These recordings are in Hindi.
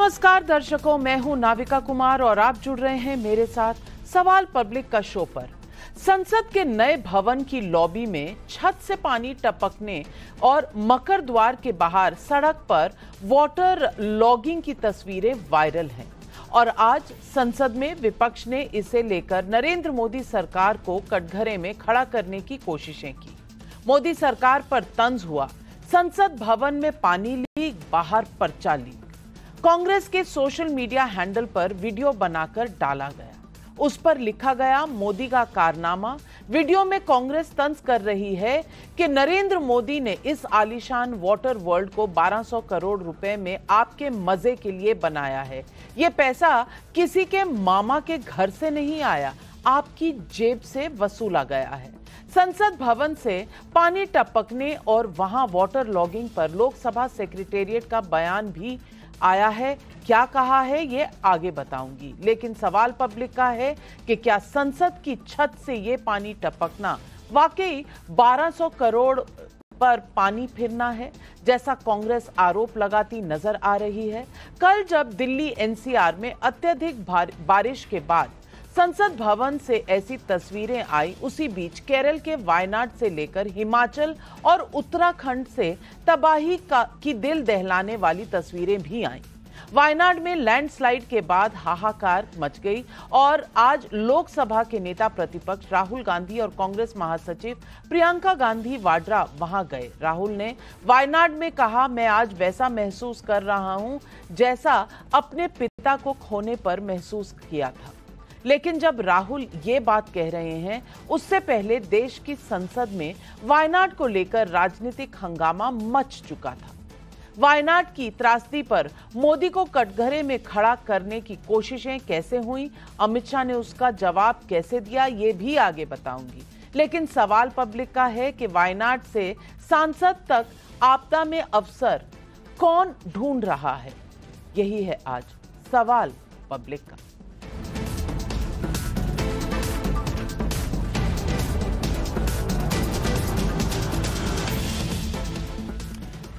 नमस्कार दर्शकों मैं हूं नाविका कुमार और आप जुड़ रहे हैं मेरे साथ सवाल पब्लिक का शो पर संसद के नए भवन की लॉबी में छत से पानी टपकने और मकर द्वार के बाहर सड़क पर वाटर लॉगिंग की तस्वीरें वायरल हैं और आज संसद में विपक्ष ने इसे लेकर नरेंद्र मोदी सरकार को कटघरे में खड़ा करने की कोशिशें की मोदी सरकार पर तंज हुआ संसद भवन में पानी ली बाहर पर्चा ली कांग्रेस के सोशल मीडिया हैंडल पर वीडियो बनाकर डाला गया उस पर लिखा गया मोदी का कारनामा वीडियो में कांग्रेस तंज कर रही है कि नरेंद्र मोदी ने इस आलिशान वाटर वर्ल्ड को 1200 करोड़ रुपए में आपके मजे के लिए बनाया है ये पैसा किसी के मामा के घर से नहीं आया आपकी जेब से वसूला गया है संसद भवन से पानी टपकने और वहां वाटर लॉगिंग पर लोकसभा सेक्रेटेरिएट का बयान भी आया है क्या कहा है ये आगे बताऊंगी लेकिन सवाल पब्लिक का है कि क्या संसद की छत से ये पानी टपकना वाकई 1200 करोड़ पर पानी फिरना है जैसा कांग्रेस आरोप लगाती नजर आ रही है कल जब दिल्ली एनसीआर में अत्यधिक बारिश के बाद संसद भवन से ऐसी तस्वीरें आई उसी बीच केरल के वायनाड से लेकर हिमाचल और उत्तराखंड से तबाही का की दिल दहलाने वाली तस्वीरें भी आईं वायनाड में लैंडस्लाइड के बाद हाहाकार मच गई और आज लोकसभा के नेता प्रतिपक्ष राहुल गांधी और कांग्रेस महासचिव प्रियंका गांधी वाड्रा वहां गए राहुल ने वायनाड में कहा मैं आज वैसा महसूस कर रहा हूं जैसा अपने पिता को खोने पर महसूस किया था लेकिन जब राहुल ये बात कह रहे हैं उससे पहले देश की संसद में वायनाड को लेकर राजनीतिक हंगामा मच चुका था वायनाड की त्रासदी पर मोदी को कटघरे में खड़ा करने की कोशिशें कैसे हुई अमित शाह ने उसका जवाब कैसे दिया ये भी आगे बताऊंगी लेकिन सवाल पब्लिक का है कि वायनाड से सांसद तक आपदा में अवसर कौन ढूंढ रहा है यही है आज सवाल पब्लिक का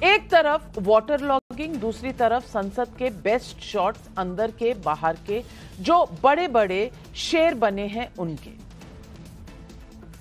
एक तरफ वाटर लॉगिंग दूसरी तरफ संसद के बेस्ट शॉट्स अंदर के बाहर के जो बड़े बड़े शेर बने हैं उनके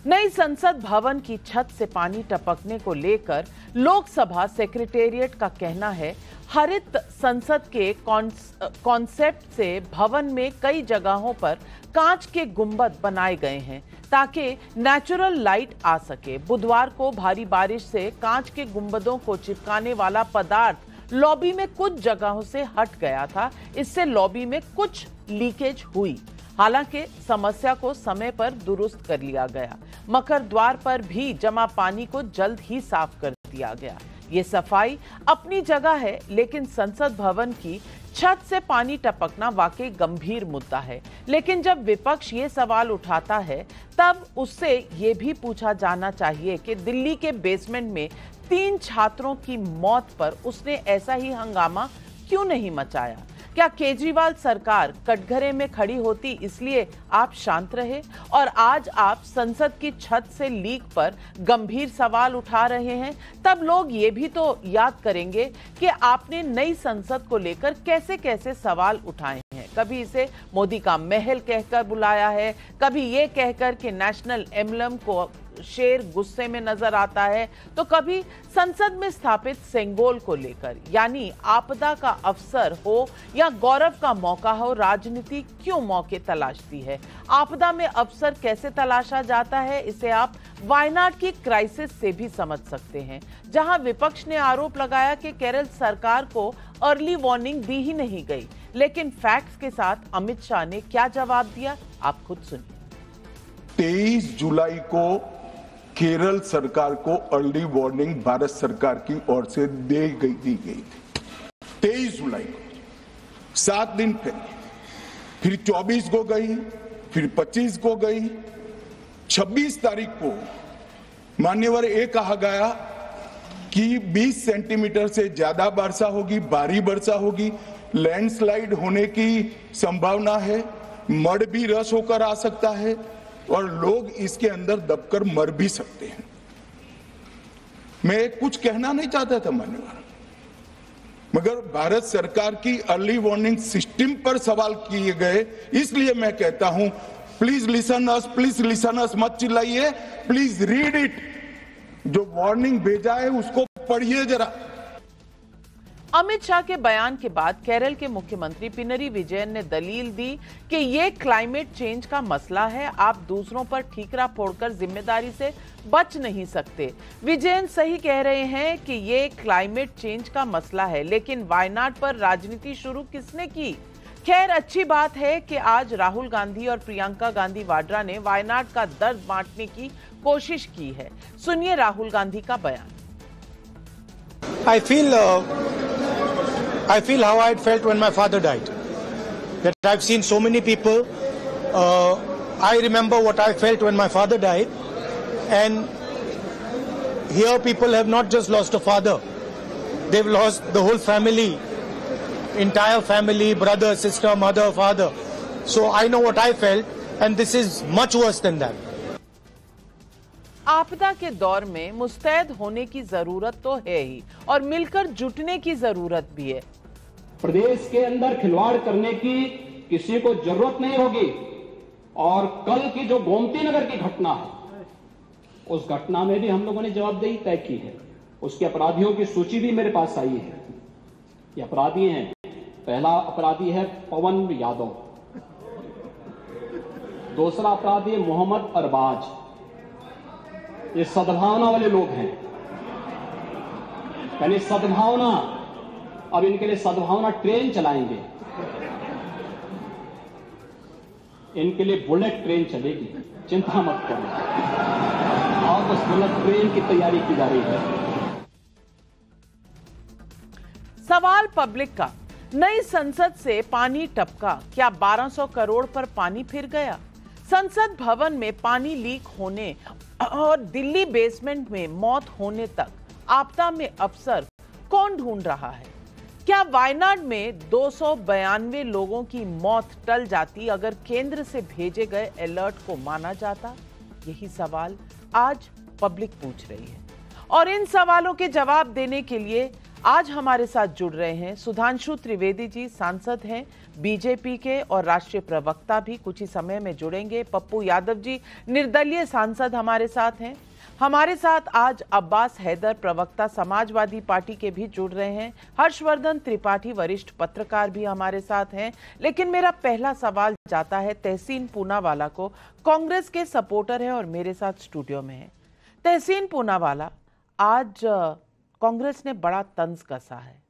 नई संसद भवन की छत से पानी टपकने को लेकर लोकसभा सेक्रेटेरिएट का कहना है हरित संसद के कॉन्सेप्ट से भवन में कई जगहों पर कांच के गुंबद बनाए गए हैं ताकि नेचुरल लाइट आ सके बुधवार को भारी बारिश से कांच के गुंबदों को चिपकाने वाला पदार्थ लॉबी में कुछ जगहों से हट गया था इससे लॉबी में कुछ लीकेज हुई हालांकि समस्या को समय पर दुरुस्त कर लिया गया मकर द्वार पर भी जमा पानी को जल्द ही साफ कर दिया गया ये सफाई अपनी जगह है लेकिन संसद भवन की छत से पानी टपकना वाकई गंभीर मुद्दा है लेकिन जब विपक्ष ये सवाल उठाता है तब उससे ये भी पूछा जाना चाहिए कि दिल्ली के बेसमेंट में तीन छात्रों की मौत पर उसने ऐसा ही हंगामा क्यों नहीं मचाया क्या केजरीवाल सरकार कटघरे में खड़ी होती इसलिए आप शांत रहे और आज आप संसद की छत से लीक पर गंभीर सवाल उठा रहे हैं तब लोग ये भी तो याद करेंगे कि आपने नई संसद को लेकर कैसे कैसे सवाल उठाए हैं कभी इसे मोदी का महल कहकर बुलाया है कभी ये कहकर कि नेशनल एम्बलम को शेर गुस्से में नजर आता है तो कभी संसद में स्थापित सेंगोल को लेकर यानी आपदा का अवसर हो या गौरव का मौका हो राजनीति क्यों मौके तलाशती है आपदा में अवसर कैसे तलाशा जाता है इसे आप वायनाड की क्राइसिस से भी समझ सकते हैं जहां विपक्ष ने आरोप लगाया कि केरल सरकार को अर्ली वार्निंग दी ही नहीं गई लेकिन फैक्ट्स के साथ अमित शाह ने क्या जवाब दिया आप खुद सुनिए 23 जुलाई को केरल सरकार को अर्ली वार्निंग भारत सरकार की ओर से दे गई दी गई थी तेईस जुलाई को सात दिन पहले फिर चौबीस को गई फिर पच्चीस को गई छब्बीस तारीख को मान्यवर ये कहा गया कि 20 सेंटीमीटर से ज्यादा वर्षा होगी भारी वर्षा होगी लैंडस्लाइड होने की संभावना है मड भी रस होकर आ सकता है और लोग इसके अंदर दबकर मर भी सकते हैं मैं कुछ कहना नहीं चाहता था मान्यवर मगर भारत सरकार की अर्ली वार्निंग सिस्टम पर सवाल किए गए इसलिए मैं कहता हूं please listen us please listen us मत चिल्लाइए प्लीज रीड इट जो वार्निंग भेजा है उसको पढ़िए जरा अमित शाह के बयान के बाद केरल के मुख्यमंत्री पिनरी विजयन ने दलील दी कि ये क्लाइमेट चेंज का मसला है आप दूसरों पर ठीकरा फोड़कर जिम्मेदारी से बच नहीं सकते विजयन सही कह रहे हैं कि ये क्लाइमेट चेंज का मसला है लेकिन वायनाड पर राजनीति शुरू किसने की खैर अच्छी बात है कि आज राहुल गांधी और प्रियंका गांधी वाड्रा ने वायनाड का दर्द बांटने की कोशिश की है सुनिए राहुल गांधी का बयान I feel I feel how I felt when my father died. That I've seen so many people. Uh, I remember what I felt when my father died, and here people have not just lost a father; they've lost the whole family, entire family, brother, sister, mother, father. So I know what I felt, and this is much worse than that. आपदा के दौर में मुस्तैद होने की जरूरत तो है ही और मिलकर जुटने की जरूरत भी है प्रदेश के अंदर खिलवाड़ करने की किसी को जरूरत नहीं होगी और कल की जो गोमती नगर की घटना है उस घटना में भी हम लोगों ने जवाबदेही तय की है उसके अपराधियों की सूची भी मेरे पास आई है ये अपराधी हैं पहला अपराधी है पवन यादव दूसरा अपराधी है मोहम्मद अरबाज ये सद्भावना वाले लोग हैं यानी सद्भावना अब इनके लिए सद्भावना ट्रेन चलाएंगे इनके लिए बुलेट ट्रेन चलेगी चिंता मत करना और बस बुलेट ट्रेन की तैयारी की जा रही है सवाल पब्लिक का नई संसद से पानी टपका क्या 1200 करोड़ पर पानी फिर गया संसद भवन में पानी लीक होने और दिल्ली बेसमेंट में मौत होने तक आपदा में अफसर कौन ढूंढ रहा है क्या वायनाड में दो लोगों की मौत टल जाती अगर केंद्र से भेजे गए अलर्ट को माना जाता यही सवाल आज पब्लिक पूछ रही है और इन सवालों के जवाब देने के लिए आज हमारे साथ जुड़ रहे हैं सुधांशु त्रिवेदी जी सांसद हैं बीजेपी के और राष्ट्रीय प्रवक्ता भी कुछ ही समय में जुड़ेंगे पप्पू यादव जी निर्दलीय सांसद हमारे साथ हैं हमारे साथ आज अब्बास हैदर प्रवक्ता समाजवादी पार्टी के भी जुड़ रहे हैं हर्षवर्धन त्रिपाठी वरिष्ठ पत्रकार भी हमारे साथ हैं लेकिन मेरा पहला सवाल जाता है तहसीन पूनावाला को कांग्रेस के सपोर्टर है और मेरे साथ स्टूडियो में है तहसीन पूनावाला आज कांग्रेस ने बड़ा तंज कसा है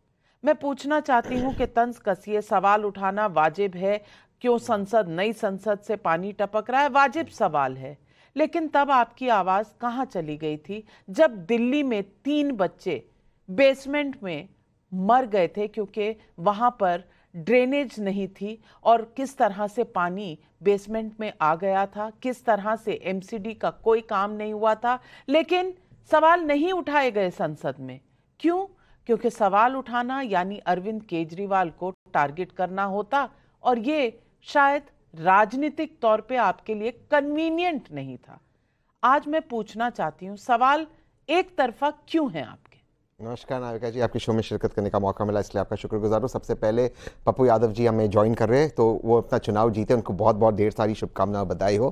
मैं पूछना चाहती हूं कि तंज कसिए सवाल उठाना वाजिब है क्यों संसद नई संसद से पानी टपक रहा है वाजिब सवाल है लेकिन तब आपकी आवाज़ कहाँ चली गई थी जब दिल्ली में तीन बच्चे बेसमेंट में मर गए थे क्योंकि वहाँ पर ड्रेनेज नहीं थी और किस तरह से पानी बेसमेंट में आ गया था किस तरह से एमसीडी का कोई काम नहीं हुआ था लेकिन सवाल नहीं उठाए गए संसद में क्यों क्योंकि सवाल उठाना यानी अरविंद केजरीवाल को टारगेट करना होता और ये शायद राजनीतिक तौर पे आपके लिए कन्वीनियंट नहीं था आज मैं पूछना चाहती हूँ सवाल एक तरफा क्यों है आपके नमस्कार नाविका जी आपके शो में शिरकत करने का मौका मिला इसलिए आपका शुक्रगुजार हूँ सबसे पहले पप्पू यादव जी हमें ज्वाइन कर रहे हैं तो वो अपना चुनाव जीते उनको बहुत बहुत ढेर सारी शुभकामनाएं बधाई हो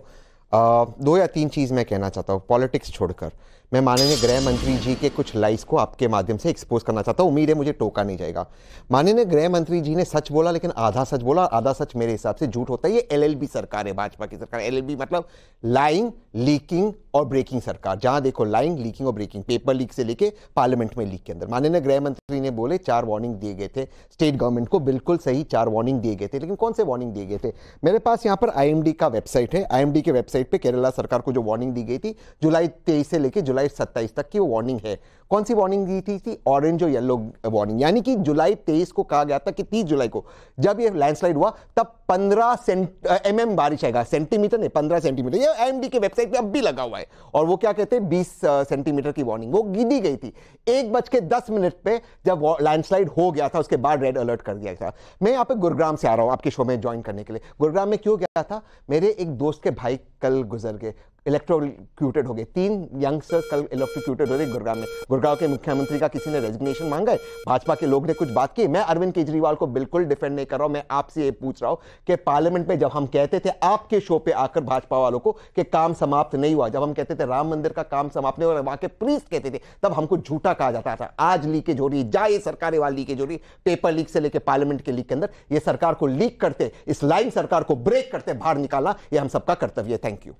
आ, दो या तीन चीज़ मैं कहना चाहता हूँ पॉलिटिक्स छोड़कर मैं माननीय गृह मंत्री जी के कुछ लाइस को आपके माध्यम से एक्सपोज करना चाहता हूँ उम्मीद है मुझे टोका नहीं जाएगा माननीय गृह मंत्री जी ने सच बोला लेकिन आधा सच बोला आधा सच मेरे हिसाब से झूठ होता है ये एलएलबी सरकार है भाजपा की सरकार एलएलबी मतलब लाइंग लीकिंग और ब्रेकिंग सरकार जहां देखो लाइंग लीकिंग और ब्रेकिंग पेपर लीक से लेके पार्लियामेंट में लीक के अंदर माननीय गृह मंत्री ने बोले चार वार्निंग दिए गए थे स्टेट गवर्नमेंट को बिल्कुल सही चार वार्निंग दिए गए थे लेकिन कौन से वार्निंग दिए गए थे मेरे पास यहाँ पर आईएमडी का वेबसाइट है आईएमडी के वेबसाइट पर केरला सरकार को जो वार्निंग दी गई थी जुलाई तेईस से लेकर जुलाई 27 तक की वार्निंग है कौन सी वार्निंग दी थी, थी ऑरेंज और येलो वार्निंग यानी कि जुलाई 23 को कहा गया था कि 30 जुलाई को जब ये लैंडस्लाइड हुआ तब 15 सेंट एम mm बारिश आएगा सेंटीमीटर नहीं पंद्रह सेंटीमीटर ये एमडी के वेबसाइट पर अब भी लगा हुआ है और वो क्या कहते हैं बीस सेंटीमीटर की वार्निंग वो दी गई थी एक बज के दस मिनट पर जब लैंडस्लाइड हो गया था उसके बाद रेड अलर्ट कर दिया था मैं यहाँ पे गुरुग्राम से आ रहा हूँ आपके शो में ज्वाइन करने के लिए गुरुग्राम में क्यों गया था मेरे एक दोस्त के भाई कल गुजर गए इलेक्ट्रोक्यूटेड हो गए तीन यंगस्टर्स कल इलेक्ट्रोक्यूटेड हो गए गुड़गांव में गुड़गांव के मुख्यमंत्री का किसी ने रेजिग्नेशन मांगा है भाजपा के लोग ने कुछ बात की मैं अरविंद केजरीवाल को बिल्कुल डिफेंड नहीं कर रहा हूं मैं आपसे ये पूछ रहा हूं कि पार्लियामेंट में जब हम कहते थे आपके शो पे आकर भाजपा वालों को कि काम समाप्त नहीं हुआ जब हम कहते थे राम मंदिर का काम समाप्त नहीं हुआ वहां के प्रीस्ट कहते थे तब हमको झूठा कहा जाता था आज लीकेज हो रही है जाए सरकारें वाली लीकेज हो रही पेपर लीक से लेकर पार्लियामेंट के लीक के अंदर ये सरकार को लीक करते इस लाइन सरकार को ब्रेक करते बाहर निकालना यह हम सबका कर्तव्य thank thank you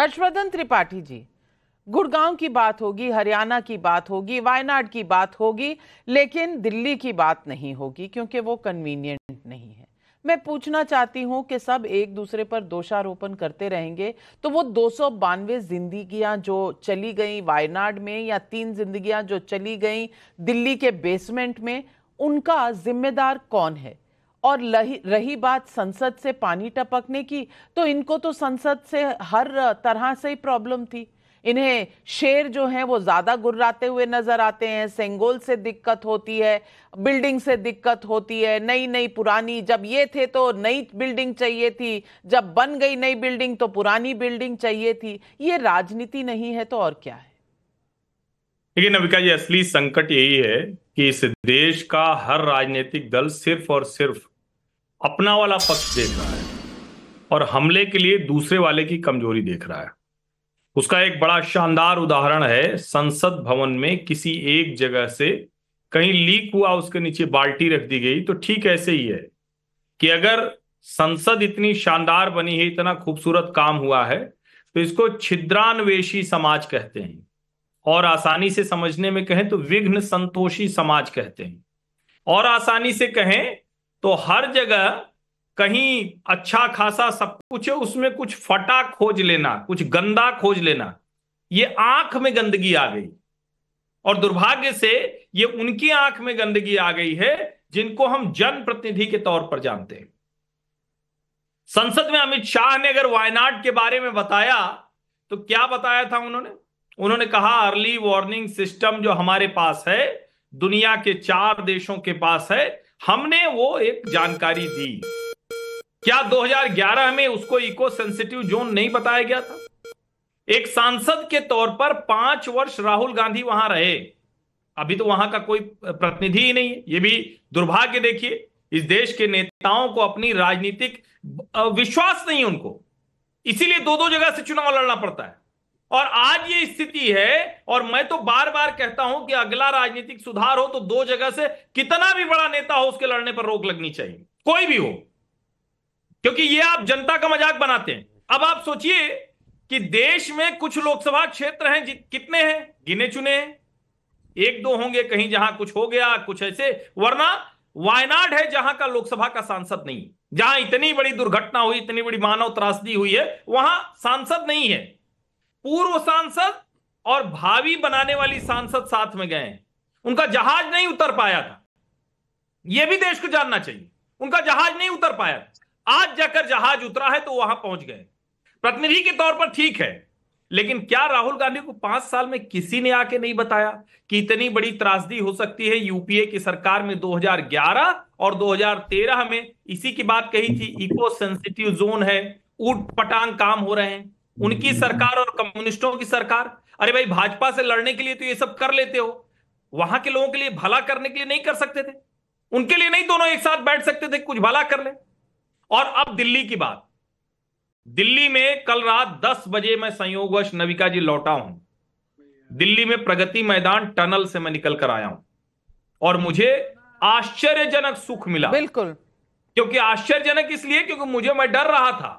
Harshvardhan Tripathi ji Gurgaon की बात होगी हरियाणा की बात होगी वायनाड की बात होगी लेकिन दिल्ली की बात नहीं होगी क्योंकि वो कन्वीनियंट नहीं है मैं पूछना चाहती हूं कि सब एक दूसरे पर दोषारोपण करते रहेंगे तो वो दो सौ बानवे जिंदगियां जो चली गई वायनाड में या तीन जिंदगियां जो चली गई दिल्ली के बेसमेंट में उनका जिम्मेदार कौन है और रही बात संसद से पानी टपकने की तो इनको तो संसद से हर तरह से ही प्रॉब्लम थी इन्हें शेर जो हैं वो ज़्यादा गुर्राते हुए नज़र आते हैं सेंगोल से दिक्कत होती है बिल्डिंग से दिक्कत होती है नई नई पुरानी जब ये थे तो नई बिल्डिंग चाहिए थी जब बन गई नई बिल्डिंग तो पुरानी बिल्डिंग चाहिए थी ये राजनीति नहीं है तो और क्या है लेकिन नविका जी असली संकट यही है कि इस देश का हर राजनीतिक दल सिर्फ और सिर्फ अपना वाला पक्ष देख रहा है और हमले के लिए दूसरे वाले की कमजोरी देख रहा है उसका एक बड़ा शानदार उदाहरण है संसद भवन में किसी एक जगह से कहीं लीक हुआ उसके नीचे बाल्टी रख दी गई तो ठीक ऐसे ही है कि अगर संसद इतनी शानदार बनी है इतना खूबसूरत काम हुआ है तो इसको छिद्रान्वेषी समाज कहते हैं और आसानी से समझने में कहें तो विघ्न संतोषी समाज कहते हैं और आसानी से कहें तो हर जगह कहीं अच्छा खासा सब कुछ है उसमें कुछ फटा खोज लेना कुछ गंदा खोज लेना ये आंख में गंदगी आ गई और दुर्भाग्य से ये उनकी आंख में गंदगी आ गई है जिनको हम जनप्रतिनिधि के तौर पर जानते हैं संसद में अमित शाह ने अगर वायनाड के बारे में बताया तो क्या बताया था उन्होंने उन्होंने कहा अर्ली वार्निंग सिस्टम जो हमारे पास है दुनिया के चार देशों के पास है हमने वो एक जानकारी दी क्या 2011 में उसको इको सेंसिटिव जोन नहीं बताया गया था एक सांसद के तौर पर पांच वर्ष राहुल गांधी वहां रहे अभी तो वहां का कोई प्रतिनिधि ही नहीं है ये भी दुर्भाग्य देखिए इस देश के नेताओं को अपनी राजनीतिक विश्वास नहीं उनको इसीलिए दो दो जगह से चुनाव लड़ना पड़ता है और आज ये स्थिति है और मैं तो बार बार कहता हूं कि अगला राजनीतिक सुधार हो तो दो जगह से कितना भी बड़ा नेता हो उसके लड़ने पर रोक लगनी चाहिए कोई भी हो क्योंकि ये आप जनता का मजाक बनाते हैं अब आप सोचिए कि देश में कुछ लोकसभा क्षेत्र हैं कितने हैं गिने चुने हैं एक दो होंगे कहीं जहां कुछ हो गया कुछ ऐसे वरना वायनाड है जहां का लोकसभा का सांसद नहीं जहां इतनी बड़ी दुर्घटना हुई इतनी बड़ी मानव त्रासदी हुई है वहां सांसद नहीं है पूर्व सांसद और भावी बनाने वाली सांसद साथ में गए उनका जहाज नहीं उतर पाया था यह भी देश को जानना चाहिए उनका जहाज नहीं उतर पाया था आज जाकर जहाज उतरा है तो वहां पहुंच गए प्रतिनिधि के तौर पर ठीक है लेकिन क्या राहुल गांधी को पांच साल में किसी ने आके नहीं बताया कि इतनी बड़ी त्रासदी हो सकती है यूपीए की सरकार में 2011 और 2013 में इसी की बात कही थी इको सेंसिटिव जोन है ऊट पटांग काम हो रहे हैं उनकी सरकार और कम्युनिस्टों की सरकार अरे भाई भाजपा से लड़ने के लिए तो ये सब कर लेते हो वहां के लोगों के लिए भला करने के लिए नहीं कर सकते थे उनके लिए नहीं दोनों एक साथ बैठ सकते थे कुछ भला कर ले और अब दिल्ली की बात दिल्ली में कल रात 10 बजे मैं संयोगवश नविका जी लौटा हूं दिल्ली में प्रगति मैदान टनल से मैं निकल कर आया हूं और मुझे आश्चर्यजनक सुख मिला बिल्कुल क्योंकि आश्चर्यजनक इसलिए क्योंकि मुझे मैं डर रहा था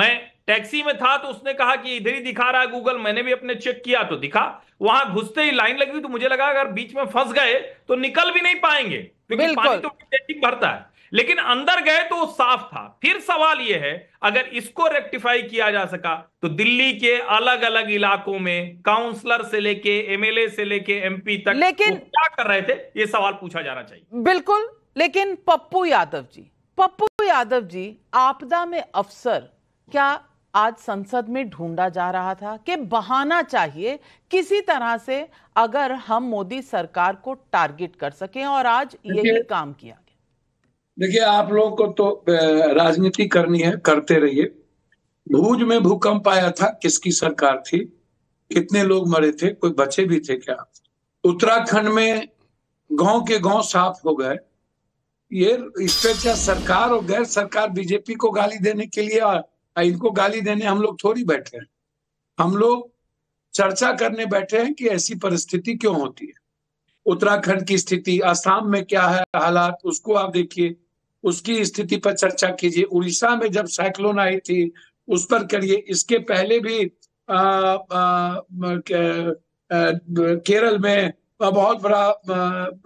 मैं टैक्सी में था तो उसने कहा कि इधर ही दिखा रहा है गूगल मैंने भी अपने चेक किया तो दिखा वहां घुसते ही लाइन लगी तो मुझे लगा अगर बीच में फंस गए तो निकल भी नहीं पाएंगे क्योंकि पानी तो भरता है लेकिन अंदर गए तो साफ था फिर सवाल यह है अगर इसको रेक्टिफाई किया जा सका तो दिल्ली के अलग अलग इलाकों में काउंसलर से लेके एमएलए से लेके एमपी तक लेकिन क्या कर रहे थे ये सवाल पूछा जाना चाहिए बिल्कुल लेकिन पप्पू यादव जी पप्पू यादव जी आपदा में अफसर क्या आज संसद में ढूंढा जा रहा था कि बहाना चाहिए किसी तरह से अगर हम मोदी सरकार को टारगेट कर सके और आज यही काम किया गया देखिए आप लोगों को तो राजनीति करनी है करते रहिए भूज में भूकंप आया था किसकी सरकार थी कितने लोग मरे थे कोई बचे भी थे क्या उत्तराखंड में गांव के गांव साफ हो गए ये इस पर क्या सरकार और गैर सरकार बीजेपी को गाली देने के लिए इनको गाली देने हम लोग थोड़ी बैठे हैं हम लोग चर्चा करने बैठे हैं कि ऐसी परिस्थिति क्यों होती है उत्तराखंड की स्थिति असम में क्या है हालात उसको आप देखिए उसकी स्थिति पर चर्चा कीजिए उड़ीसा में जब साइक्लोन आई थी उस पर करिए इसके पहले भी आ, आ, आ, केरल में बहुत बड़ा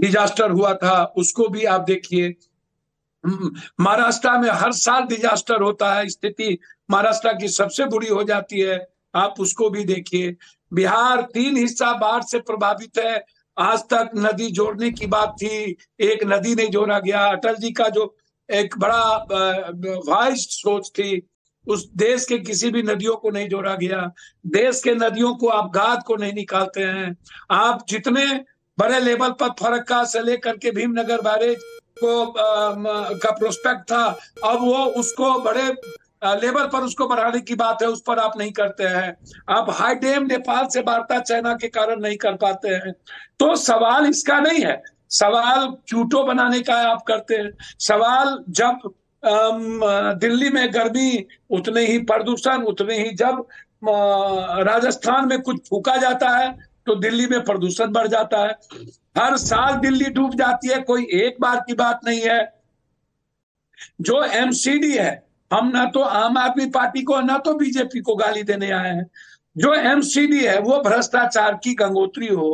डिजास्टर हुआ था उसको भी आप देखिए महाराष्ट्र में हर साल डिजास्टर होता है स्थिति महाराष्ट्र की सबसे बुरी हो जाती है आप उसको भी देखिए बिहार तीन हिस्सा बाढ़ से प्रभावित है आज तक नदी जोड़ने की बात थी एक नदी नहीं जोड़ा गया अटल जी का जो एक बड़ा वाइज सोच थी उस देश के किसी भी नदियों को नहीं जोड़ा गया देश के नदियों को आप गाद को नहीं निकालते हैं आप जितने बड़े लेवल पर फरक्का से लेकर के भीमनगर बैरेज को का प्रोस्पेक्ट था अब वो उसको बड़े लेबर पर उसको बढ़ाने की बात है उस पर आप नहीं करते हैं आप हाई डेम नेपाल से वार्ता चाइना के कारण नहीं कर पाते हैं तो सवाल इसका नहीं है सवाल क्यूटो बनाने का आप करते हैं सवाल जब दिल्ली में गर्मी उतने ही प्रदूषण उतने ही जब राजस्थान में कुछ फूका जाता है तो दिल्ली में प्रदूषण बढ़ जाता है हर साल दिल्ली डूब जाती है कोई एक बार की बात नहीं है जो एमसीडी है हम ना तो आम आदमी पार्टी को ना तो बीजेपी को गाली देने आए हैं जो एमसीडी है वो भ्रष्टाचार की गंगोत्री हो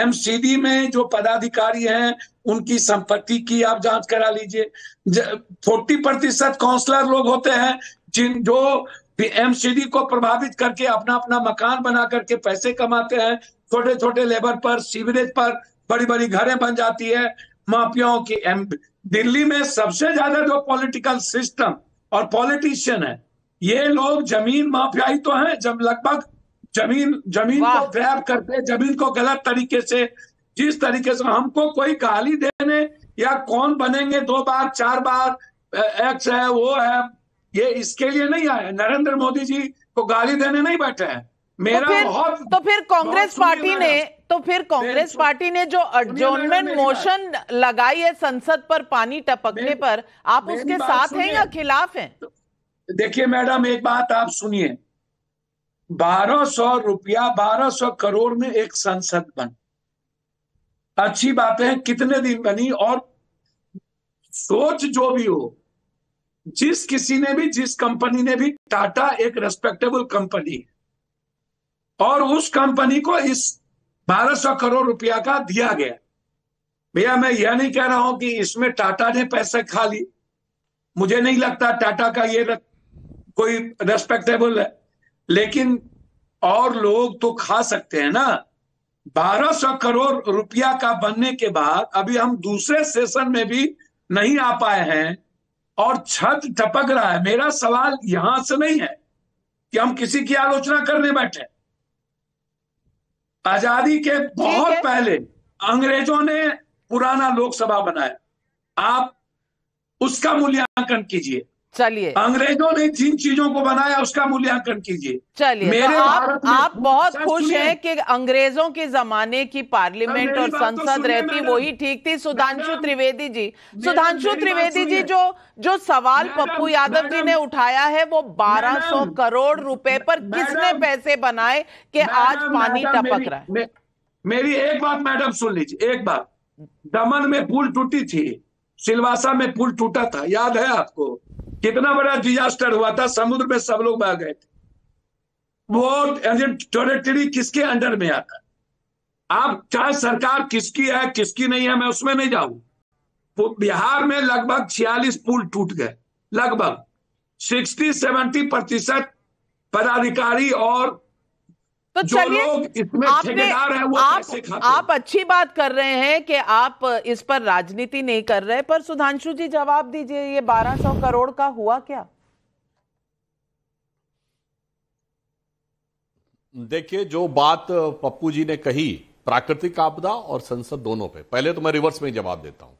एमसीडी में जो पदाधिकारी हैं उनकी संपत्ति की आप जांच करा लीजिए फोर्टी प्रतिशत काउंसलर लोग होते हैं जिन जो एमसीडी को प्रभावित करके अपना अपना मकान बना करके पैसे कमाते हैं छोटे छोटे लेबर पर सीवरेज पर बड़ी बड़ी घरें बन जाती है माफियाओं की दिल्ली में सबसे ज्यादा जो पॉलिटिकल सिस्टम और पॉलिटिशियन है ये लोग जमीन माफियाई तो है जब लगभग जमीन जमीन को ग्रैप करते जमीन को गलत तरीके से जिस तरीके से हमको कोई गाली देने या कौन बनेंगे दो बार चार बार एक्स है वो है ये इसके लिए नहीं आए नरेंद्र मोदी जी को गाली देने नहीं बैठे हैं मेरा तो फिर तो फिर कांग्रेस पार्टी ने तो फिर कांग्रेस पार्टी ने जो एडजोनमेंट मोशन लगाई है संसद पर पानी टपकने पर आप उसके साथ हैं या खिलाफ हैं तो देखिए मैडम एक बात आप सुनिए बारह सौ रुपया बारह सौ करोड़ में एक संसद बन अच्छी बात है कितने दिन बनी और सोच जो भी हो जिस किसी ने भी जिस कंपनी ने भी टाटा एक रेस्पेक्टेबल कंपनी है और उस कंपनी को इस बारह सौ करोड़ रुपया का दिया गया भैया मैं यह नहीं कह रहा हूं कि इसमें टाटा ने पैसे खा ली मुझे नहीं लगता टाटा का ये रक, कोई रेस्पेक्टेबल है लेकिन और लोग तो खा सकते हैं ना बारह सौ करोड़ रुपया का बनने के बाद अभी हम दूसरे सेशन में भी नहीं आ पाए हैं और छत टपक रहा है मेरा सवाल यहां से नहीं है कि हम किसी की आलोचना करने बैठे आजादी के बहुत पहले अंग्रेजों ने पुराना लोकसभा बनाया आप उसका मूल्यांकन कीजिए चलिए अंग्रेजों ने जिन चीजों को बनाया उसका मूल्यांकन कीजिए चलिए मेरे तो आप, आप बहुत खुश हैं कि अंग्रेजों के जमाने की पार्लियामेंट और तो संसद तो रहती वही ठीक थी सुधांशु त्रिवेदी जी सुधांशु त्रिवेदी जी जो जो सवाल पप्पू यादव जी ने उठाया है वो 1200 करोड़ रुपए पर किसने पैसे बनाए कि आज पानी टपक रहा है मेरी एक बात मैडम सुन लीजिए एक बात दमन में पुल टूटी थी सिलवासा में पुल टूटा था याद है आपको कितना बड़ा डिजास्टर हुआ था समुद्र में सब लोग बह गए थे वो टेरिटरी किसके अंडर में आता आप चाहे सरकार किसकी है किसकी नहीं है मैं उसमें नहीं जाऊं वो बिहार में लगभग छियालीस पुल टूट गए लगभग सिक्सटी सेवेंटी प्रतिशत पदाधिकारी और तो चलिए आपने आप आप अच्छी बात कर रहे हैं कि आप इस पर राजनीति नहीं कर रहे पर सुधांशु जी जवाब दीजिए ये 1200 करोड़ का हुआ क्या देखिए जो बात पप्पू जी ने कही प्राकृतिक आपदा और संसद दोनों पे पहले तो मैं रिवर्स में ही जवाब देता हूं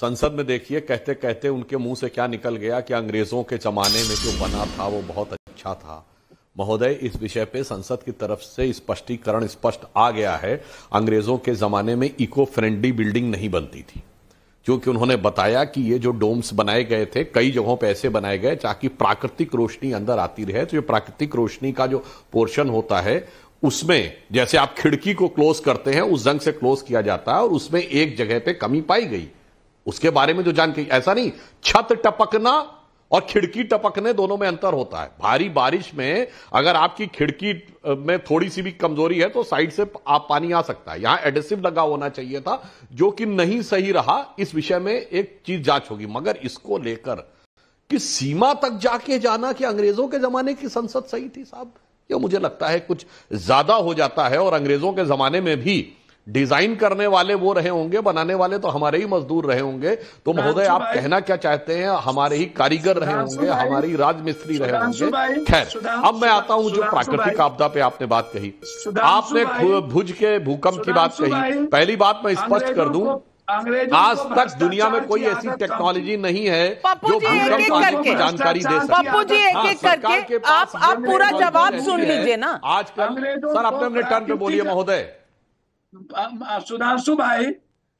संसद में देखिए कहते कहते उनके मुंह से क्या निकल गया कि अंग्रेजों के जमाने में जो बना था वो बहुत अच्छा था महोदय इस विषय पे संसद की तरफ से स्पष्टीकरण स्पष्ट आ गया है अंग्रेजों के जमाने में इको फ्रेंडली बिल्डिंग नहीं बनती थी क्योंकि उन्होंने बताया कि ये जो डोम्स बनाए गए थे कई जगहों पर ऐसे बनाए गए ताकि प्राकृतिक रोशनी अंदर आती रहे तो ये प्राकृतिक रोशनी का जो पोर्शन होता है उसमें जैसे आप खिड़की को क्लोज करते हैं उस जंग से क्लोज किया जाता है और उसमें एक जगह पे कमी पाई गई उसके बारे में जो जानकारी ऐसा नहीं छत टपकना और खिड़की टपकने दोनों में अंतर होता है भारी बारिश में अगर आपकी खिड़की में थोड़ी सी भी कमजोरी है तो साइड से आप पानी आ सकता है यहां एडेसिव लगा होना चाहिए था जो कि नहीं सही रहा इस विषय में एक चीज जांच होगी मगर इसको लेकर कि सीमा तक जाके जाना कि अंग्रेजों के जमाने की संसद सही थी साहब यह मुझे लगता है कुछ ज्यादा हो जाता है और अंग्रेजों के जमाने में भी डिजाइन करने वाले वो रहे होंगे बनाने वाले तो हमारे ही मजदूर रहे होंगे तो महोदय आप कहना क्या चाहते हैं हमारे ही कारीगर रहे होंगे हमारे ही राजमिस्त्री रहे होंगे खैर अब मैं आता हूं जो प्राकृतिक आपदा पे आपने बात कही आपने भुज के भूकंप की बात कही पहली बात मैं स्पष्ट कर दू आज तक दुनिया में कोई ऐसी टेक्नोलॉजी नहीं है जो भूकंप आने की जानकारी दे सके पप्पू जी एक एक हाँ, करके आप आप पूरा जवाब सुन लीजिए ना आजकल सर अपने अपने टर्न पे बोलिए महोदय सुधांशु भाई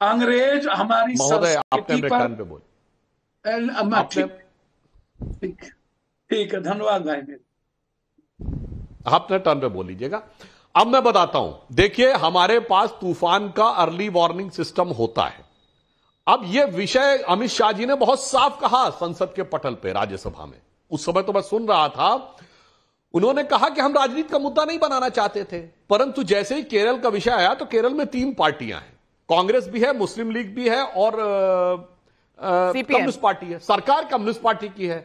अंग्रेज हमारी संस्कृति पे बोल ठीक है धन्यवाद भाई मेरे आपने टर्न पे बोल लीजिएगा अब मैं बताता हूं देखिए हमारे पास तूफान का अर्ली वार्निंग सिस्टम होता है अब यह विषय अमित शाह जी ने बहुत साफ कहा संसद के पटल पे राज्यसभा में उस समय तो मैं सुन रहा था उन्होंने कहा कि हम राजनीति का मुद्दा नहीं बनाना चाहते थे परंतु जैसे ही केरल का विषय आया तो केरल में तीन पार्टियां हैं कांग्रेस भी है मुस्लिम लीग भी है और कम्युनिस्ट पार्टी है सरकार कम्युनिस्ट पार्टी की है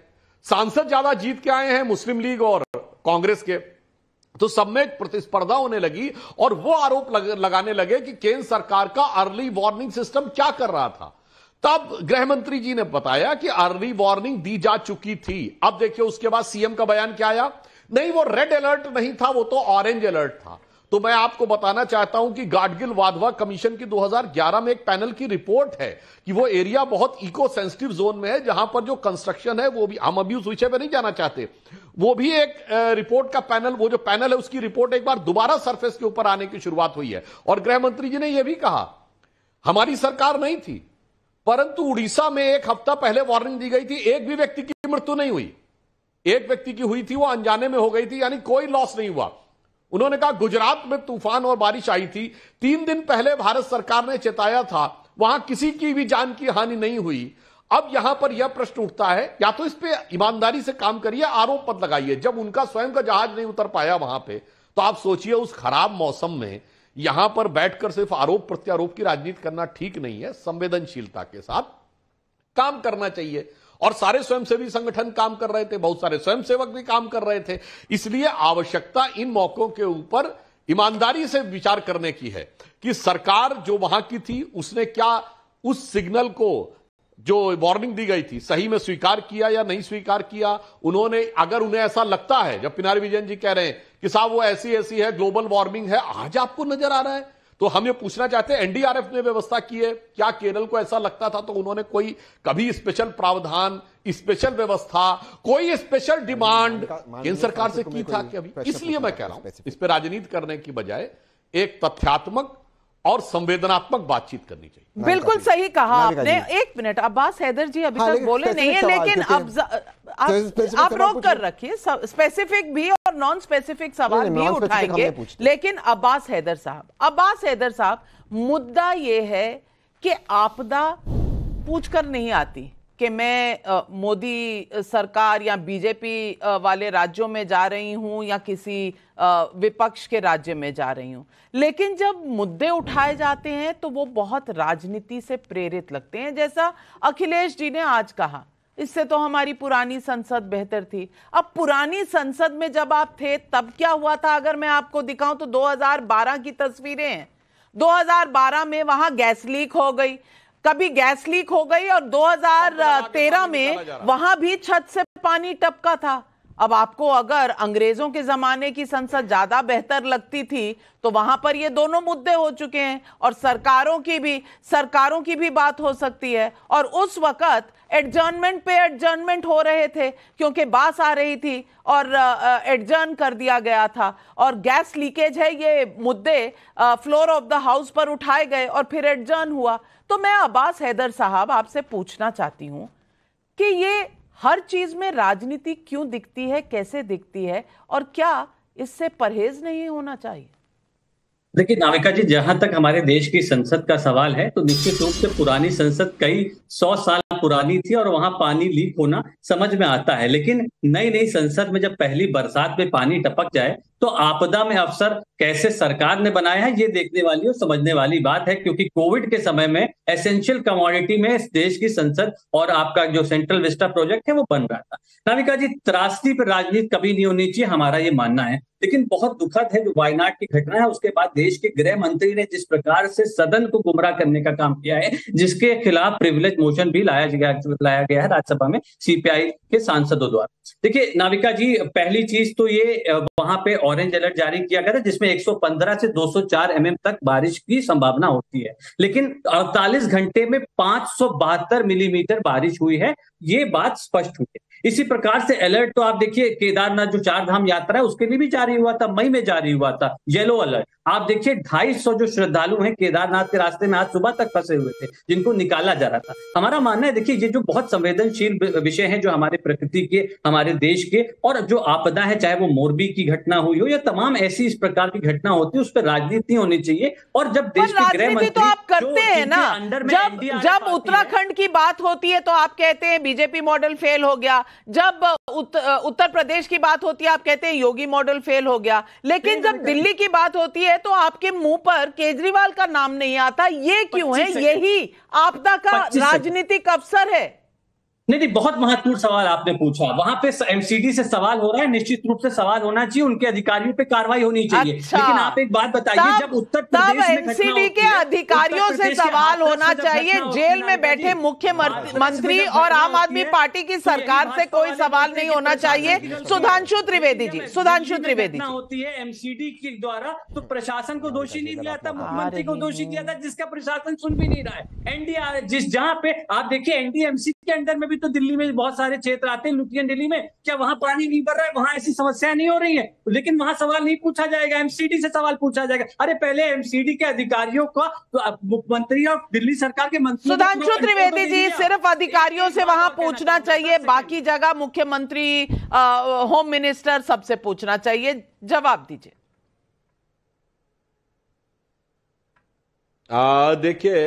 सांसद ज्यादा जीत के आए हैं मुस्लिम लीग और कांग्रेस के तो सब में एक प्रतिस्पर्धा होने लगी और वो आरोप लग, लगाने लगे कि केंद्र सरकार का अर्ली वार्निंग सिस्टम क्या कर रहा था तब गृह मंत्री जी ने बताया कि अर्ली वार्निंग दी जा चुकी थी अब देखिए उसके बाद सीएम का बयान क्या आया नहीं वो रेड अलर्ट नहीं था वो तो ऑरेंज अलर्ट था तो मैं आपको बताना चाहता हूं कि गाडगिल वाधवा कमीशन की 2011 में एक पैनल की रिपोर्ट है कि वो एरिया बहुत इको सेंसिटिव जोन में है जहां पर जो कंस्ट्रक्शन है वो भी हम अभी उस विषय पर नहीं जाना चाहते वो भी एक रिपोर्ट का पैनल वो जो पैनल है उसकी रिपोर्ट एक बार दोबारा सरफेस के ऊपर आने की शुरुआत हुई है और गृह मंत्री जी ने यह भी कहा हमारी सरकार नहीं थी परंतु उड़ीसा में एक हफ्ता पहले वार्निंग दी गई थी एक भी व्यक्ति की मृत्यु नहीं हुई एक व्यक्ति की हुई थी वो अनजाने में हो गई थी यानी कोई लॉस नहीं हुआ उन्होंने कहा गुजरात में तूफान और बारिश आई थी तीन दिन पहले भारत सरकार ने चेताया था वहां किसी की भी जान की हानि नहीं हुई अब यहां पर यह प्रश्न उठता है या तो इस पे ईमानदारी से काम करिए आरोप पद लगाइए जब उनका स्वयं का जहाज नहीं उतर पाया वहां पे तो आप सोचिए उस खराब मौसम में यहां पर बैठकर सिर्फ आरोप प्रत्यारोप की राजनीति करना ठीक नहीं है संवेदनशीलता के साथ काम करना चाहिए और सारे स्वयंसेवी संगठन काम कर रहे थे बहुत सारे स्वयंसेवक भी काम कर रहे थे इसलिए आवश्यकता इन मौकों के ऊपर ईमानदारी से विचार करने की है कि सरकार जो वहां की थी उसने क्या उस सिग्नल को जो वार्निंग दी गई थी सही में स्वीकार किया या नहीं स्वीकार किया उन्होंने अगर उन्हें ऐसा लगता है जब पिनारी विजयन जी कह रहे हैं कि साहब वो ऐसी ऐसी है ग्लोबल वार्मिंग है आज आपको नजर आ रहा है तो हम ये पूछना चाहते हैं एनडीआरएफ ने व्यवस्था की है क्या केरल को ऐसा लगता था तो उन्होंने कोई कभी स्पेशल प्रावधान स्पेशल व्यवस्था कोई स्पेशल डिमांड केंद्र सरकार से की था कि अभी इसलिए मैं कह रहा हूं इस पर राजनीति करने की बजाय एक तथ्यात्मक और संवेदनात्मक बातचीत करनी चाहिए बिल्कुल सही कहा आपने एक मिनट अब्बास हैदर जी अभी हाँ, तक बोले नहीं है लेकिन अब तो आप, आप रोक कर रखिए स्पेसिफिक भी और नॉन स्पेसिफिक सवाल भी उठाएंगे लेकिन अब्बास हैदर साहब अब्बास हैदर साहब मुद्दा यह है कि आपदा पूछ कर नहीं आती कि मैं मोदी सरकार या बीजेपी वाले राज्यों में जा रही हूं या किसी विपक्ष के राज्य में जा रही हूं लेकिन जब मुद्दे उठाए जाते हैं तो वो बहुत राजनीति से प्रेरित लगते हैं जैसा अखिलेश जी ने आज कहा इससे तो हमारी पुरानी संसद बेहतर थी अब पुरानी संसद में जब आप थे तब क्या हुआ था अगर मैं आपको दिखाऊं तो 2012 की तस्वीरें हैं 2012 में वहां गैस लीक हो गई कभी गैस लीक हो गई और 2013 तो में वहां भी छत से पानी टपका था अब आपको अगर अंग्रेजों के जमाने की संसद ज्यादा बेहतर लगती थी तो वहां पर ये दोनों मुद्दे हो चुके हैं और सरकारों की भी सरकारों की भी बात हो सकती है और उस वक्त एडजर्नमेंट पे एडजर्नमेंट हो रहे थे क्योंकि बास आ रही थी और एडजर्न कर दिया गया था और गैस लीकेज है ये मुद्दे फ्लोर ऑफ द हाउस पर उठाए गए और फिर एडजर्न हुआ तो मैं अब्बास हैदर साहब आपसे पूछना चाहती हूँ कि ये हर चीज में राजनीति क्यों दिखती है कैसे दिखती है और क्या इससे परहेज नहीं होना चाहिए देखिए नाविका जी जहां तक हमारे देश की संसद का सवाल है तो निश्चित रूप से पुरानी संसद कई सौ साल पुरानी थी और वहां पानी लीक होना समझ में आता है लेकिन नई नई संसद में जब पहली बरसात में पानी टपक जाए तो आपदा में अवसर कैसे सरकार ने बनाया है ये देखने वाली और समझने वाली बात है क्योंकि कोविड के समय में एसेंशियल कमोडिटी में इस देश की संसद और आपका जो सेंट्रल विस्टा प्रोजेक्ट है वो बन रहा था नाविका जी त्रासदी पर राजनीति कभी नहीं होनी चाहिए हमारा ये मानना है लेकिन बहुत दुखद है जो वायनाड की घटना है उसके बाद देश के गृह मंत्री ने जिस प्रकार से सदन को गुमराह करने का काम किया है जिसके खिलाफ प्रिविलेज मोशन भी लाया गया लाया गया है राज्यसभा में सीपीआई के सांसदों द्वारा देखिए नाविका जी पहली चीज तो ये वहां पे ऑरेंज अलर्ट जारी किया गया था जिसमें 115 से 204 mm तक बारिश की संभावना होती है लेकिन 48 घंटे में पांच मिलीमीटर बारिश हुई है ये बात स्पष्ट हुई है इसी प्रकार से अलर्ट तो आप देखिए केदारनाथ जो चार धाम यात्रा है उसके लिए भी जारी हुआ था मई में जारी हुआ था येलो अलर्ट आप देखिए ढाई सौ जो श्रद्धालु हैं केदारनाथ के रास्ते में आज सुबह तक फंसे हुए थे जिनको निकाला जा रहा था हमारा मानना है देखिए ये जो बहुत संवेदनशील विषय है जो हमारे प्रकृति के हमारे देश के और जो आपदा है चाहे वो मोरबी की घटना हुई हो या तमाम ऐसी इस प्रकार की घटना होती है उस पर राजनीति होनी चाहिए और जब देश के गृह तो मंत्री तो आप करते हैं ना जब जब उत्तराखंड की बात होती है तो आप कहते हैं बीजेपी मॉडल फेल हो गया जब उत, उत्तर प्रदेश की बात होती है आप कहते हैं योगी मॉडल फेल हो गया लेकिन जब दिल्ली की बात होती है तो आपके मुंह पर केजरीवाल का नाम नहीं आता ये क्यों है यही आपदा का राजनीतिक अवसर है नहीं नहीं बहुत महत्वपूर्ण सवाल आपने पूछा वहां पे एमसीडी से सवाल हो रहा है निश्चित रूप से सवाल होना चाहिए उनके अधिकारियों पे कार्रवाई होनी चाहिए अच्छा, लेकिन आप एक बात बताइए जब उत्तर प्रदेश में एमसीडी के अधिकारियों से सवाल होना चाहिए जेल में बैठे मुख्यमंत्री और आम आदमी पार्टी की तो सरकार से कोई सवाल नहीं होना चाहिए सुधांशु त्रिवेदी जी सुधांशु त्रिवेदी होती है एमसीडी के द्वारा तो प्रशासन को दोषी नहीं दिया था मुख्यमंत्री को दोषी दिया था जिसका प्रशासन सुन भी नहीं रहा है एनडीआर जिस जहाँ पे आप देखिए एनडीएमसी के अंदर में भी तो दिल्ली में बहुत सारे क्षेत्र आते हैं लुटियन दिल्ली में क्या वहां पानी नहीं भर रहा है वहां ऐसी समस्या नहीं हो रही है लेकिन वहां सवाल नहीं पूछा जाएगा एमसीडी से सवाल पूछा जाएगा अरे पहले एमसीडी के अधिकारियों को तो मुख्यमंत्री और दिल्ली सरकार के मंत्री तो सुधांशु तो त्रिवेदी तो जी सिर्फ अधिकारियों से वहां पूछना चाहिए बाकी जगह मुख्यमंत्री होम मिनिस्टर सबसे पूछना चाहिए जवाब दीजिए देखिए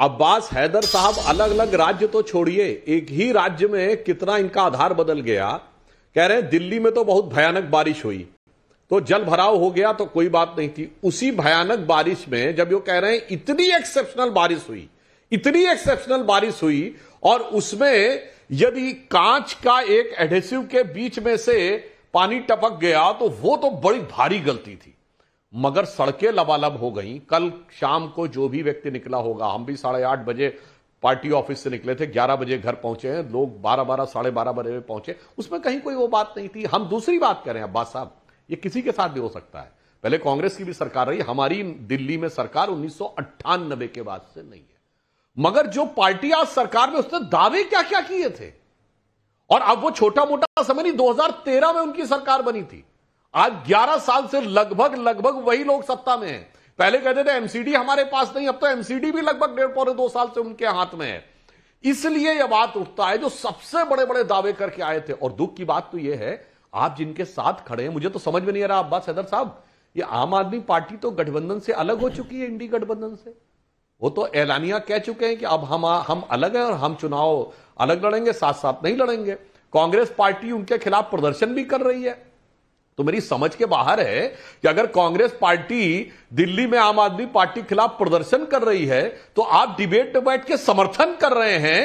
अब्बास हैदर साहब अलग अलग राज्य तो छोड़िए एक ही राज्य में कितना इनका आधार बदल गया कह रहे हैं दिल्ली में तो बहुत भयानक बारिश हुई तो जल भराव हो गया तो कोई बात नहीं थी उसी भयानक बारिश में जब ये कह रहे हैं इतनी एक्सेप्शनल बारिश हुई इतनी एक्सेप्शनल बारिश हुई और उसमें यदि कांच का एक एडेसिव के बीच में से पानी टपक गया तो वो तो बड़ी भारी गलती थी मगर सड़कें लबालब हो गई कल शाम को जो भी व्यक्ति निकला होगा हम भी साढ़े आठ बजे पार्टी ऑफिस से निकले थे ग्यारह बजे घर पहुंचे हैं लोग बारह बारह साढ़े बारह बजे में पहुंचे उसमें कहीं कोई वो बात नहीं थी हम दूसरी बात करें अब्बास साहब ये किसी के साथ भी हो सकता है पहले कांग्रेस की भी सरकार रही हमारी दिल्ली में सरकार उन्नीस के बाद से नहीं है मगर जो पार्टी आज सरकार में उसने दावे क्या क्या किए थे और अब वो छोटा मोटा समय नहीं 2013 में उनकी सरकार बनी थी आज 11 साल से लगभग लगभग वही लोग सत्ता में हैं पहले कहते थे एमसीडी हमारे पास नहीं अब तो एमसीडी भी लगभग डेढ़ पौने दो साल से उनके हाथ में है इसलिए यह बात उठता है जो सबसे बड़े बड़े दावे करके आए थे और दुख की बात तो यह है आप जिनके साथ खड़े हैं मुझे तो समझ में नहीं आ रहा अब्बास हैदर साहब ये आम आदमी पार्टी तो गठबंधन से अलग हो चुकी है इंडी गठबंधन से वो तो ऐलानिया कह चुके हैं कि अब हम हम अलग हैं और हम चुनाव अलग लड़ेंगे साथ साथ नहीं लड़ेंगे कांग्रेस पार्टी उनके खिलाफ प्रदर्शन भी कर रही है तो मेरी समझ के बाहर है कि अगर कांग्रेस पार्टी दिल्ली में आम आदमी पार्टी के खिलाफ प्रदर्शन कर रही है तो आप डिबेट में बैठ के समर्थन कर रहे हैं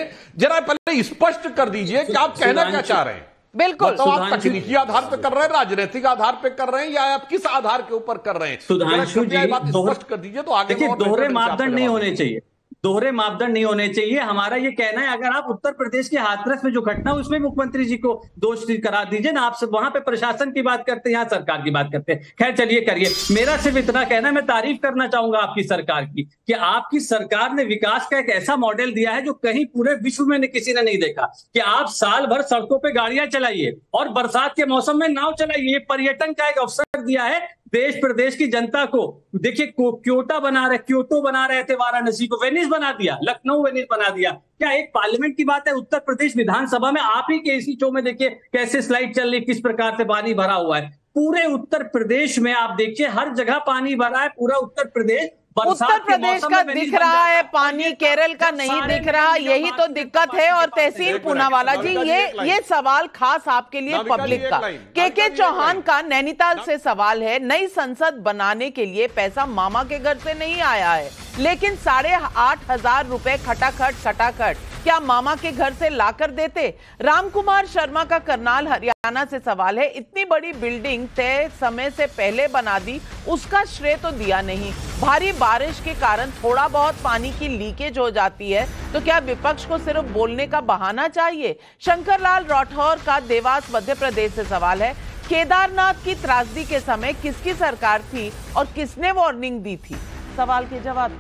जरा पहले स्पष्ट कर दीजिए कि आप कहना क्या चाह रहे हैं बिल्कुल तो आप तकनीकी आधार पर कर रहे हैं राजनीतिक आधार पर कर रहे हैं या आप किस आधार के ऊपर कर रहे हैं सुधांशु जी स्पष्ट कर दीजिए तो आगे दोहरे मापदंड नहीं होने चाहिए दोहरे मापदंड नहीं होने चाहिए हमारा ये कहना है अगर आप उत्तर प्रदेश के हाथरस में जो घटना उसमें मुख्यमंत्री जी को दोष करा दीजिए ना आप वहां पे प्रशासन की बात करते हैं यहाँ सरकार की बात करते हैं खैर चलिए करिए मेरा सिर्फ इतना कहना है मैं तारीफ करना चाहूंगा आपकी सरकार की कि आपकी सरकार ने विकास का एक ऐसा मॉडल दिया है जो कहीं पूरे विश्व में किसी ने नहीं देखा कि आप साल भर सड़कों पर गाड़ियां चलाइए और बरसात के मौसम में नाव चलाइए पर्यटन का एक अवसर दिया है देश प्रदेश की जनता को देखिए क्योटा बना रहे क्योटो बना रहे थे वाराणसी को वेनिस बना दिया लखनऊ वेनिस बना दिया क्या एक पार्लियामेंट की बात है उत्तर प्रदेश विधानसभा में आप ही के इसी शो में देखिए कैसे स्लाइड चल रही किस प्रकार से पानी भरा हुआ है पूरे उत्तर प्रदेश में आप देखिए हर जगह पानी भरा है पूरा उत्तर प्रदेश उत्तर प्रदेश का दिख रहा है पानी केरल का नहीं दिख रहा यही तो दिक्कत है और तहसील पूनावाला जी ये ये सवाल खास आपके लिए पब्लिक का के के चौहान का नैनीताल से सवाल है नई संसद बनाने के लिए पैसा मामा के घर से नहीं आया है लेकिन साढ़े आठ हजार रूपए खटाखट खटाखट क्या मामा के घर से लाकर देते रामकुमार शर्मा का करनाल हरियाणा से सवाल है इतनी बड़ी बिल्डिंग तय समय से पहले बना दी उसका श्रेय तो दिया नहीं भारी बारिश के कारण थोड़ा बहुत पानी की लीकेज हो जाती है तो क्या विपक्ष को सिर्फ बोलने का बहाना चाहिए शंकरलाल राठौर का देवास मध्य प्रदेश से सवाल है केदारनाथ की त्रासदी के समय किसकी सरकार थी और किसने वार्निंग दी थी सवाल के जवाब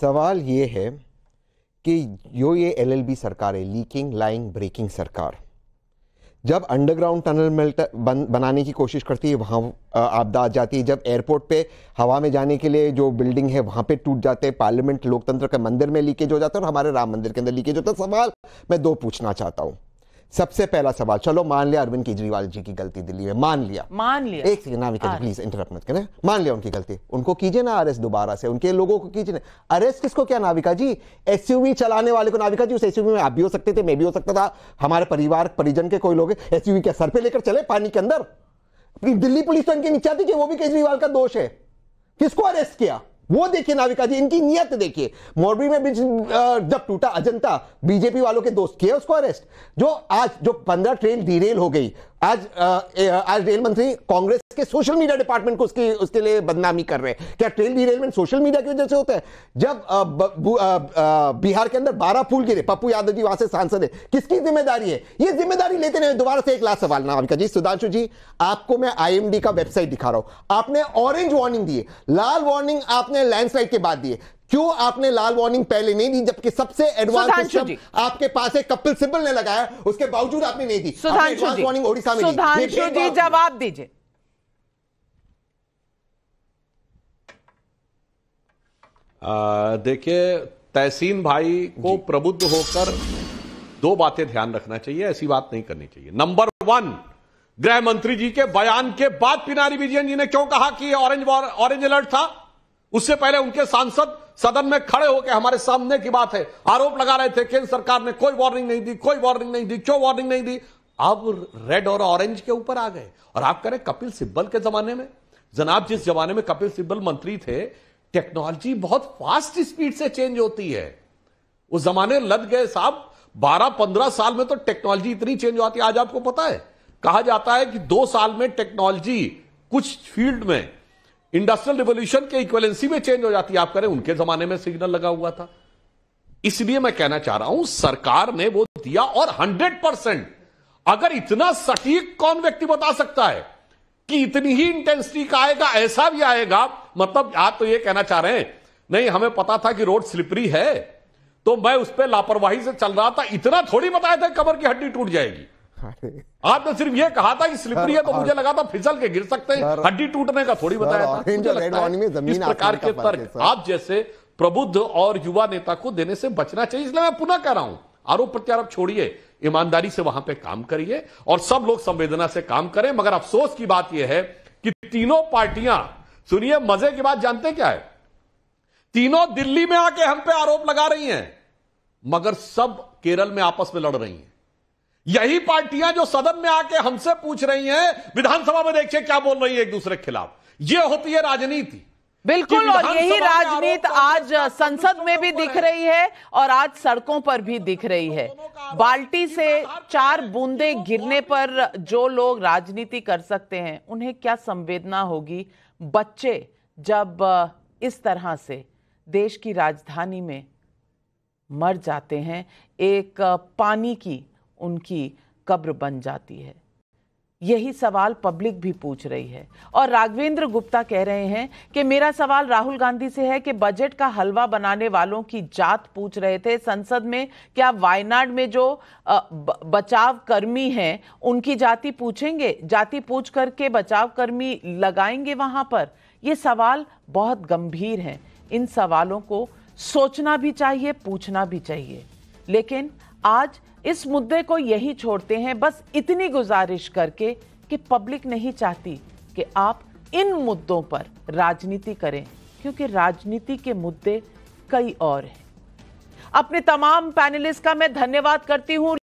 सवाल ये है कि जो ये बी सरकार है लीकिंग लाइंग ब्रेकिंग सरकार जब अंडरग्राउंड टनल बन, बनाने की कोशिश करती है वहाँ आपदा आ जाती है जब एयरपोर्ट पे हवा में जाने के लिए जो बिल्डिंग है वहाँ पे टूट जाते हैं पार्लियामेंट लोकतंत्र के मंदिर में लीकेज हो जाता है और हमारे राम मंदिर के अंदर लीकेज होता है सवाल मैं दो पूछना चाहता हूँ सबसे पहला सवाल चलो मान लिया अरविंद केजरीवाल जी की गलती दिल्ली में मान लिया मान लिया एक सेकंड प्लीज इंटरप्ट मत करें मान लिया उनकी गलती उनको कीजिए ना अरेस्ट दोबारा से उनके लोगों को कीजिए ना अरेस्ट किसको क्या नाविका जी एसयूवी चलाने वाले को नाविका जी उस एसयूवी में आप भी हो सकते थे मैं भी हो सकता था हमारे परिवार परिजन के कोई लोग एसयूवी के सर पे लेकर चले पानी के अंदर दिल्ली पुलिस तो इनके नीचे आती वो भी केजरीवाल का दोष है किसको अरेस्ट किया वो देखिए नाविका जी इनकी नियत देखिए मोरबी में जब टूटा अजंता बीजेपी वालों के दोस्त किए उसको अरेस्ट जो आज जो पंद्रह ट्रेन डिरेल हो गई आज आज रेल मंत्री कांग्रेस के सोशल मीडिया डिपार्टमेंट को उसकी उसके लिए बदनामी कर रहे हैं क्या ट्रेन डिरेलमेंट सोशल मीडिया की वजह से होता है जब आ, ब, ब, आ, बिहार के अंदर बारह फूल गिरे पप्पू यादव जी वहां से सांसद है किसकी जिम्मेदारी है ये जिम्मेदारी लेते नहीं दोबारा से एक लास्ट सवाल नाविका जी सुधांशु जी आपको मैं आई का वेबसाइट दिखा रहा हूं आपने ऑरेंज वार्निंग दिए लाल वार्निंग आपने लैंडस्लाइड के बाद दिए क्यों आपने लाल वार्निंग पहले नहीं दी जबकि सबसे एडवांस सिस्टम आपके पास है कपिल सिब्बल ने लगाया उसके बावजूद आपने नहीं दी वार्निंग ओडिशा में सुधांशु जी जवाब दीजिए देखिए तहसीन भाई को प्रबुद्ध होकर दो बातें ध्यान रखना चाहिए ऐसी बात नहीं करनी चाहिए नंबर वन गृह मंत्री जी के बयान के बाद पिनारी विजयन जी ने क्यों कहा कि ऑरेंज ऑरेंज अलर्ट था उससे पहले उनके सांसद सदन में खड़े होकर हमारे सामने की बात है आरोप लगा रहे थे केंद्र सरकार ने कोई वार्निंग नहीं दी कोई वार्निंग नहीं दी क्यों वार्निंग नहीं दी अब रेड और ऑरेंज के ऊपर आ गए और आप करें कपिल सिब्बल के जमाने में जनाब जिस जमाने में कपिल सिब्बल मंत्री थे टेक्नोलॉजी बहुत फास्ट स्पीड से चेंज होती है उस जमाने लद गए साहब बारह पंद्रह साल में तो टेक्नोलॉजी इतनी चेंज होती है आज आपको पता है कहा जाता है कि दो साल में टेक्नोलॉजी कुछ फील्ड में इंडस्ट्रियल रिवोल्यूशन के इक्वेलेंसी में चेंज हो जाती है आप करें उनके जमाने में सिग्नल लगा हुआ था इसलिए मैं कहना चाह रहा हूं सरकार ने वो दिया और हंड्रेड परसेंट अगर इतना सटीक कौन व्यक्ति बता सकता है कि इतनी ही इंटेंसिटी का आएगा ऐसा भी आएगा मतलब आप तो ये कहना चाह रहे हैं नहीं हमें पता था कि रोड स्लिपरी है तो मैं उस पर लापरवाही से चल रहा था इतना थोड़ी बताया था कमर की हड्डी टूट जाएगी आपने सिर्फ ये कहा था कि स्लिपरी है तो मुझे लगा था फिसल के गिर सकते हैं हड्डी टूटने का थोड़ी बताया था मुझे लगता है इस प्रकार के तर्क आप जैसे प्रबुद्ध और युवा नेता को देने से बचना चाहिए इसलिए मैं पुनः कह रहा हूं आरोप प्रत्यारोप छोड़िए ईमानदारी से वहां पे काम करिए और सब लोग संवेदना से काम करें मगर अफसोस की बात यह है कि तीनों पार्टियां सुनिए मजे की बात जानते क्या है तीनों दिल्ली में आके हम पे आरोप लगा रही हैं मगर सब केरल में आपस में लड़ रही हैं यही पार्टियां जो सदन में आके हमसे पूछ रही हैं विधानसभा में देखिए क्या बोल रही है एक दूसरे के खिलाफ ये होती है राजनीति बिल्कुल और यही राजनीति आज संसद तो में भी दिख रही है और आज सड़कों पर भी दिख रही तो है बाल्टी से चार बूंदे तो गिरने पर जो लोग राजनीति कर सकते हैं उन्हें क्या संवेदना होगी बच्चे जब इस तरह से देश की राजधानी में मर जाते हैं एक पानी की उनकी कब्र बन जाती है यही सवाल पब्लिक भी पूछ रही है और राघवेंद्र गुप्ता कह रहे हैं कि मेरा सवाल राहुल गांधी से है कि बजट का हलवा बनाने वालों की जात पूछ रहे थे संसद में क्या वायनाड में जो बचाव कर्मी हैं उनकी जाति पूछेंगे जाति पूछ करके बचाव कर्मी लगाएंगे वहां पर ये सवाल बहुत गंभीर हैं इन सवालों को सोचना भी चाहिए पूछना भी चाहिए लेकिन आज इस मुद्दे को यही छोड़ते हैं बस इतनी गुजारिश करके कि पब्लिक नहीं चाहती कि आप इन मुद्दों पर राजनीति करें क्योंकि राजनीति के मुद्दे कई और हैं अपने तमाम पैनलिस्ट का मैं धन्यवाद करती हूं